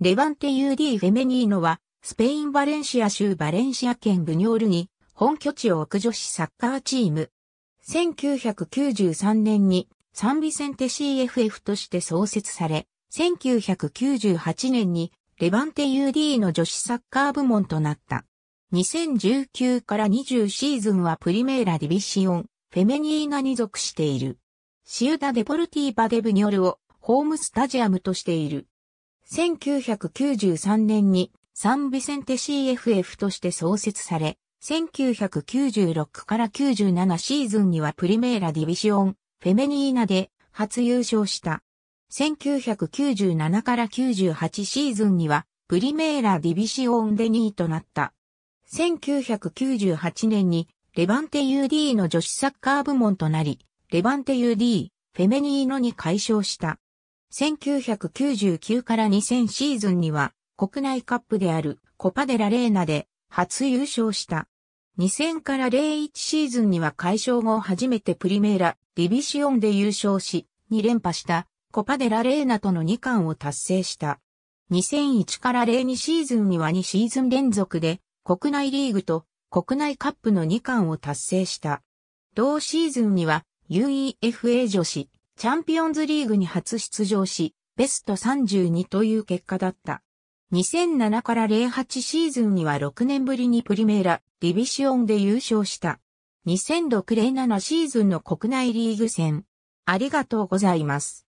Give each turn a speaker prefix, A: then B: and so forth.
A: レバンテ UD フェメニーノは、スペイン・バレンシア州バレンシア県ブニョールに、本拠地を置く女子サッカーチーム。1993年に、サンビセンテ CFF として創設され、1998年に、レバンテ UD の女子サッカー部門となった。2019から20シーズンはプリメーラディビシオン、フェメニーナに属している。シウダ・デポルティーバ・デブニョルをホームスタジアムとしている。1993年にサンビセンテ CFF として創設され、1996から97シーズンにはプリメーラディビシオン、フェメニーナで初優勝した。1997から98シーズンにはプリメーラディビシオンで2位となった。1998年にレバンテ UD の女子サッカー部門となり、レバンテ UD、フェメニーノに解消した。1999から2000シーズンには国内カップであるコパデラレーナで初優勝した。2000から01シーズンには解消後初めてプリメーラ、ディビシオンで優勝し、2連覇したコパデラレーナとの2冠を達成した。2001から02シーズンには2シーズン連続で国内リーグと国内カップの2冠を達成した。同シーズンには UEFA 女子チャンピオンズリーグに初出場し、ベスト32という結果だった。2007から08シーズンには6年ぶりにプリメーラ、ディビシオンで優勝した。2006-07シーズンの国内リーグ戦。ありがとうございます。